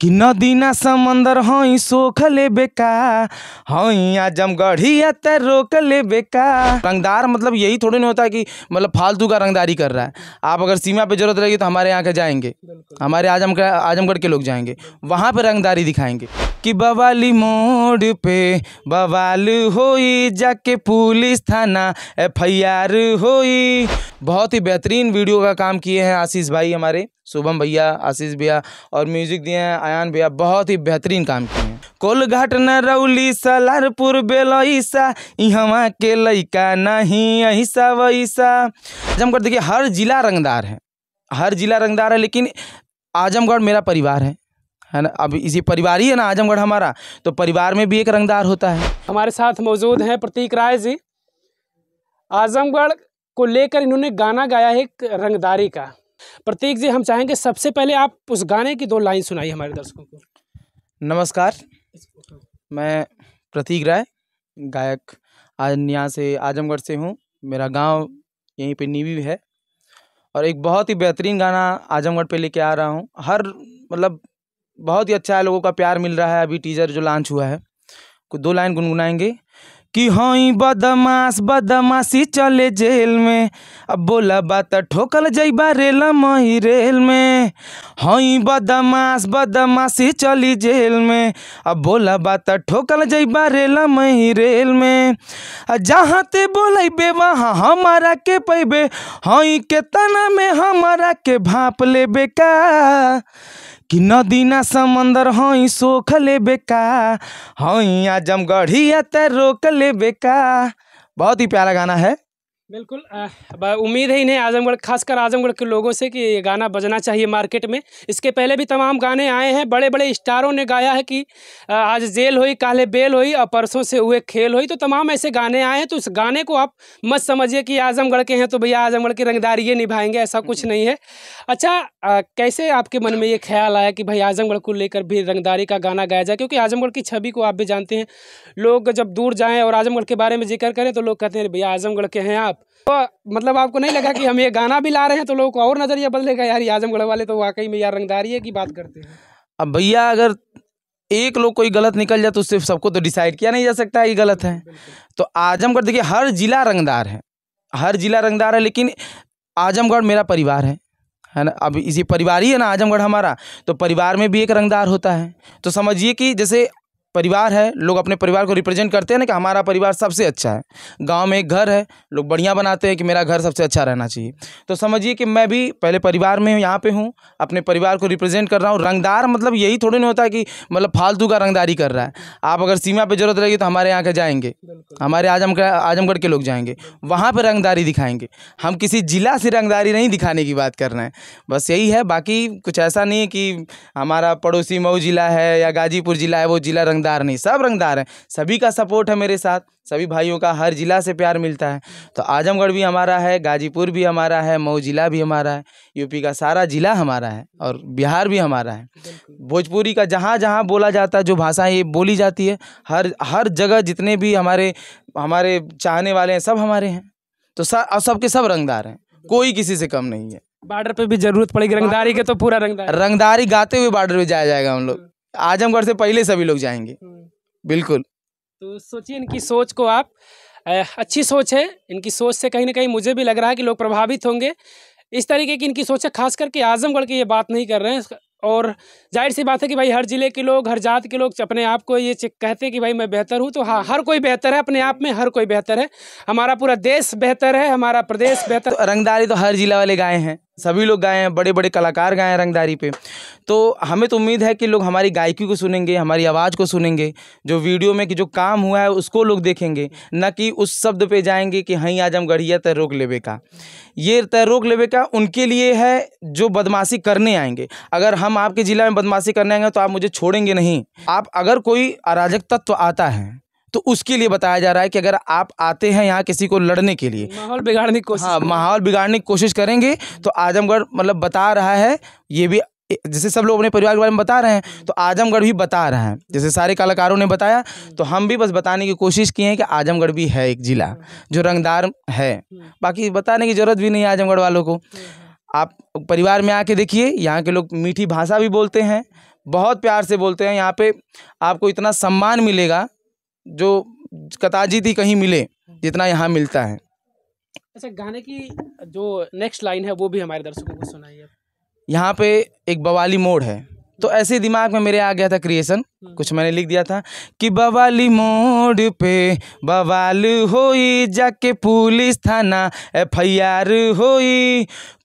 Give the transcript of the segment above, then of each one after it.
कि नदीना समंदर हई सोख ले बेका हई आजमगढ़िया ते रोक ले बेका रंगदार मतलब यही थोड़ी नहीं होता है कि मतलब फालतू का रंगदारी कर रहा है आप अगर सीमा पे जरूरत रहेगी तो हमारे यहाँ के जाएंगे हमारे आजम आजमगढ़ के लोग जाएंगे वहाँ पे रंगदारी दिखाएंगे कि बवाली मोड़ पे बवाल होई जाके पुलिस थाना एफ आई आर होई बहुत ही बेहतरीन वीडियो का काम किए हैं आशीष भाई हमारे शुभम भैया आशीष भैया और म्यूजिक दिए हैं आयान भैया बहुत ही बेहतरीन काम किए हैं कोलघाट रौली सलारपुर बेलोसा यहाँ के लैका नहीं ऐसा वैसा आजमगढ़ देखिए हर जिला रंगदार है हर जिला रंगदार है लेकिन आजमगढ़ मेरा परिवार है है ना अब इसी परिवार ही है ना आजमगढ़ हमारा तो परिवार में भी एक रंगदार होता है हमारे साथ मौजूद हैं प्रतीक राय जी आजमगढ़ को लेकर इन्होंने गाना गाया है रंगदारी का प्रतीक जी हम चाहेंगे सबसे पहले आप उस गाने की दो लाइन सुनाइए हमारे दर्शकों को नमस्कार मैं प्रतीक राय गायक आज यहाँ से आजमगढ़ से हूँ मेरा गांव यहीं पे नीवी है और एक बहुत ही बेहतरीन गाना आजमगढ़ पे लेके आ रहा हूँ हर मतलब बहुत ही अच्छा है लोगों का प्यार मिल रहा है अभी टीजर जो लॉन्च हुआ है कुछ दो लाइन गुनगुनाएंगे कि हई बदमाश बदमाशी चले जेल में अब बोला बात ठोकल जैबा रेल मही रेल में हई बदमाश बदमाशी चली जेल में अब बोला बात ठोकल जैबा रेल मही रेल में जहाँ ते बोलेबे वहाँ हमारा के पैबे हई के तना में हमारा के भाप लेबे का कि नदीना समंदर हई सोख ले बेका हई आजमगढ़िया ते रोक ले बेका बहुत ही प्यारा गाना है बिल्कुल उम्मीद है इन्हें आजमगढ़ खासकर आजमगढ़ के लोगों से कि ये गाना बजना चाहिए मार्केट में इसके पहले भी तमाम गाने आए हैं बड़े बड़े स्टारों ने गाया है कि आज जेल हुई काले बेल हुई और परसों से हुए खेल हुई तो तमाम ऐसे गाने आए हैं तो उस गाने को आप मत समझिए कि आजमगढ़ के हैं तो भैया आजमगढ़ की रंगदारी ये निभाएंगे ऐसा कुछ नहीं है अच्छा कैसे आपके मन में ये ख्याल आया कि भाई आजमगढ़ को लेकर भी रंगदारी का गाना गाया जाए क्योंकि आजमगढ़ की छवि को आप भी जानते हैं लोग जब दूर जाएँ और आजमगढ़ के बारे में जिक्र करें तो लोग कहते हैं भैया आजमगढ़ के हैं आप तो मतलब आपको नहीं लगा कि हम ये गाना भी ला रहे हैं तो लोगों को और नज़रिया बदलेगा यार आजमगढ़ वाले तो वाकई में यार रंगदारी है की बात करते हैं अब भैया अगर एक लोग कोई गलत निकल जाए तो उससे सबको तो डिसाइड किया नहीं जा सकता है गलत है तो आजमगढ़ देखिए हर जिला रंगदार है हर जिला रंगदार है लेकिन आजमगढ़ मेरा परिवार है है ना अब इसी परिवार ही है ना आजमगढ़ हमारा तो परिवार में भी एक रंगदार होता है तो समझिए कि जैसे परिवार है लोग अपने परिवार को रिप्रेजेंट करते हैं ना कि हमारा परिवार सबसे अच्छा है गांव में एक घर है लोग बढ़िया बनाते हैं कि मेरा घर सबसे अच्छा रहना चाहिए तो समझिए कि मैं भी पहले परिवार में यहाँ पे हूँ अपने परिवार को रिप्रेजेंट कर रहा हूँ रंगदार मतलब यही थोड़ी नहीं होता कि मतलब फालतू का रंगदारी कर रहा है आप अगर सीमा पर ज़रूरत रहेगी तो हमारे यहाँ के जाएंगे हमारे आजम आजमगढ़ के लोग जाएंगे वहाँ पर रंगदारी दिखाएंगे हम किसी ज़िला से रंगदारी नहीं दिखाने की बात कर रहे हैं बस यही है बाकी कुछ ऐसा नहीं है कि हमारा पड़ोसी मऊ ज़िला है या गाजीपुर ज़िला है वो ज़िला रंग रंगदार नहीं सब रंगदार हैं सभी का सपोर्ट है मेरे साथ सभी भाइयों का हर ज़िला से प्यार मिलता है तो आजमगढ़ भी हमारा है गाजीपुर भी हमारा है मऊ ज़िला भी हमारा है यूपी का सारा ज़िला हमारा है और बिहार भी हमारा है भोजपुरी का जहाँ जहाँ बोला जाता है जो भाषा ये बोली जाती है हर हर जगह जितने भी हमारे हमारे चाहने वाले हैं सब हमारे हैं तो सब सबके सब रंगदार हैं कोई किसी से कम नहीं है बॉर्डर पे भी जरूरत पड़ेगी रंगदारी के तो पूरा रंगदारी रंगदारी गाते हुए बॉर्डर पे जाया जाएगा हम लोग आजमगढ़ से पहले सभी लोग जाएंगे हम्म। बिल्कुल तो सोचिए इनकी सोच को आप अच्छी सोच है इनकी सोच से कहीं ना कहीं मुझे भी लग रहा है कि लोग प्रभावित होंगे इस तरीके की इनकी सोच है खास करके आजमगढ़ की ये बात नहीं कर रहे हैं और जाहिर सी बात है कि भाई हर ज़िले के लोग हर जात के लोग अपने आप को ये कहते हैं कि भाई मैं बेहतर हूँ तो हाँ हर कोई बेहतर है अपने आप में हर कोई बेहतर है हमारा पूरा देश बेहतर है हमारा प्रदेश तो बेहतर तो रंगदारी तो हर जिला वाले गाय हैं सभी लोग गाए हैं बड़े बड़े कलाकार गाए हैं रंगदारी पे तो हमें तो उम्मीद है कि लोग हमारी गायकी को सुनेंगे हमारी आवाज़ को सुनेंगे जो वीडियो में कि जो काम हुआ है उसको लोग देखेंगे न कि उस शब्द पे जाएंगे कि हई आज हम गढ़िया तय रोक लेवे का ये तय रोक लेवे का उनके लिए है जो बदमाशी करने आएंगे अगर हम आपके ज़िला में बदमाशी करने आएंगे तो आप मुझे छोड़ेंगे नहीं आप अगर कोई अराजक तत्व आता है तो उसके लिए बताया जा रहा है कि अगर आप आते हैं यहाँ किसी को लड़ने के लिए माहौल बिगाड़ने की कोशिश हाँ माहौल बिगाड़ने की कोशिश करेंगे तो आजमगढ़ मतलब बता रहा है ये भी जैसे सब लोग अपने परिवार के बारे में बता रहे हैं तो आजमगढ़ भी बता रहे हैं जैसे सारे कलाकारों ने बताया तो हम भी बस बताने की कोशिश किए हैं कि आजमगढ़ भी है एक ज़िला जो रंगदार है बाकी बताने की ज़रूरत भी नहीं है आजमगढ़ वालों को आप परिवार में आके देखिए यहाँ के लोग मीठी भाषा भी बोलते हैं बहुत प्यार से बोलते हैं यहाँ पे आपको इतना सम्मान मिलेगा जो कताजी थी कहीं मिले जितना यहाँ मिलता है अच्छा गाने की जो नेक्स्ट लाइन है वो भी हमारे दर्शकों को सुनाइए यहाँ पे एक बवाली मोड़ है तो ऐसे दिमाग में मेरे आ गया था क्रिएशन कुछ मैंने लिख दिया था कि बवाली मोड़ पे बवाल हो जाके पुलिस थाना एफ आई आर हो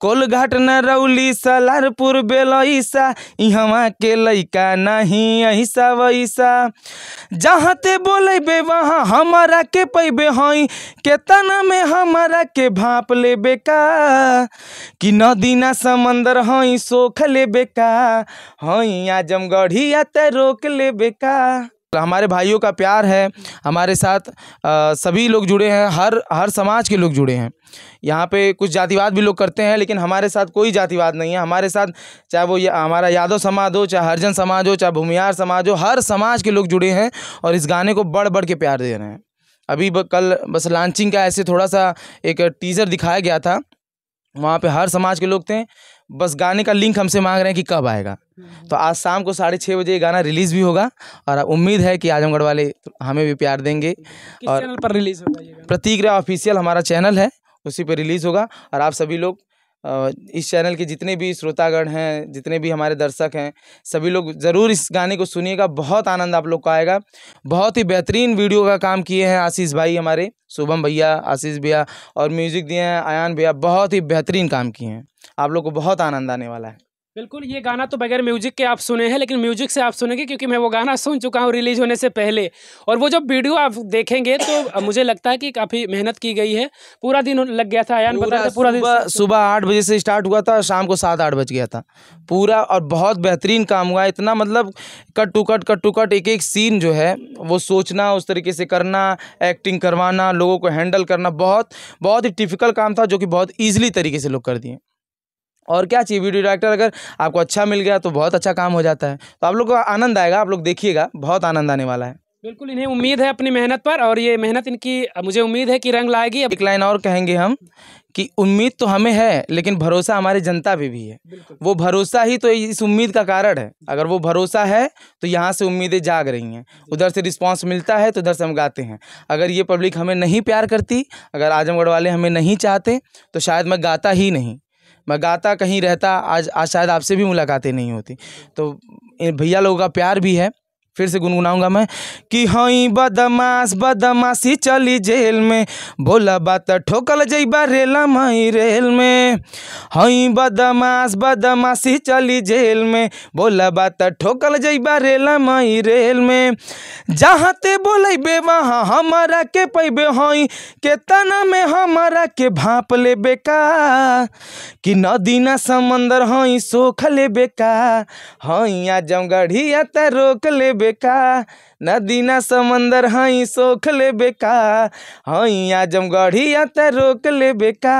कोलघाट रौली सलारपुर बेलैसा इहाँ के लैका नहीं ऐसा वैसा जहाँ ते बोलेबे वहाँ हमारा के पैबे हई केतना में हमारा के भाप ले बेका कि नदी ना समंदर हई सोख ले बेका हई आजमगढ़िया ते रोक ले बेकार तो हमारे भाइयों का प्यार है हमारे साथ आ, सभी लोग जुड़े हैं हर हर समाज के लोग जुड़े हैं यहाँ पे कुछ जातिवाद भी लोग करते हैं लेकिन हमारे साथ कोई जातिवाद नहीं है हमारे साथ चाहे वो या, हमारा यादव समाज हो चाहे हरजन समाज हो चाहे भूमियार समाज हो हर समाज के लोग जुड़े हैं और इस गाने को बढ़ बढ़ के प्यार दे रहे हैं अभी ब, कल बस लॉन्चिंग का ऐसे थोड़ा सा एक टीज़र दिखाया गया था वहाँ पर हर समाज के लोग थे बस गाने का लिंक हमसे मांग रहे हैं कि कब आएगा हम्म। तो आज शाम को साढ़े छः बजे गाना रिलीज़ भी होगा और उम्मीद है कि आजमगढ़ वाले हमें भी प्यार देंगे और पर रिलीज़ होगा प्रतीक ऑफिशियल हमारा चैनल है उसी पर रिलीज़ होगा और आप सभी लोग इस चैनल के जितने भी श्रोतागण हैं जितने भी हमारे दर्शक हैं सभी लोग ज़रूर इस गाने को सुनिएगा बहुत आनंद आप लोग को आएगा बहुत ही बेहतरीन वीडियो का काम किए हैं आशीष भाई हमारे शुभम भैया आशीष भैया और म्यूज़िक दिए हैं आयान भैया बहुत ही बेहतरीन काम किए हैं आप लोग को बहुत आनंद आने वाला है बिल्कुल ये गाना तो बगैर म्यूजिक के आप सुने हैं लेकिन म्यूजिक से आप सुनेंगे क्योंकि मैं वो गाना सुन चुका हूँ रिलीज होने से पहले और वो जब वीडियो आप देखेंगे तो मुझे लगता है कि काफ़ी मेहनत की गई है पूरा दिन लग गया था आयान बता तो पूरा दिन सुबह आठ बजे से स्टार्ट हुआ था शाम को सात आठ बज गया था पूरा और बहुत बेहतरीन काम हुआ इतना मतलब cut to cut cut to cut एक एक सीन जो है वो सोचना उस तरीके से करना एक्टिंग करवाना लोगों को हैंडल करना बहुत बहुत ही टिपिकल काम था जो कि बहुत ईजिली तरीके से लोग कर दिए और क्या चाहिए वीडियो डायरेक्टर अगर आपको अच्छा मिल गया तो बहुत अच्छा काम हो जाता है तो आप लोग को आनंद आएगा आप लोग देखिएगा बहुत आनंद आने वाला है बिल्कुल इन्हें उम्मीद है अपनी मेहनत पर और ये मेहनत इनकी मुझे उम्मीद है कि रंग लाएगी अब एक लाइन और कहेंगे हम कि उम्मीद तो हमें है लेकिन भरोसा हमारे जनता पे भी है वो भरोसा ही तो इस उम्मीद का कारण है अगर वो भरोसा है तो यहाँ से उम्मीदें जाग रही हैं उधर से रिस्पांस मिलता है तो उधर से हम गाते हैं अगर ये पब्लिक हमें नहीं प्यार करती अगर आजमगढ़ वाले हमें नहीं चाहते तो शायद मैं गाता ही नहीं मैं गाता कहीं रहता आज आज शायद आपसे भी मुलाकातें नहीं होती तो भैया लोगों का प्यार भी है फिर से गुनगुनाऊंगा मैं कि हई बदमाश बदमाशी चली जेल में भोला बात ठोकल जइबा रेल मई रेल में हई बदमाश बदमाशी चली जेल में भोला बात ठोकल जइबा रेल मई रेल में जहाँ ते बोल बे वहाँ हमारा के पैबे हई के तना में हमारा के भाप ले बेका कि नदी ना समंदर हई सोख ले बेका हई आ जाऊँ गढ़िया त रोक लेबे बेका नदी ना समंदर हई हाँ, सोख ले बेका हई हाँ, आजमगढ़िया त रोक ले बेका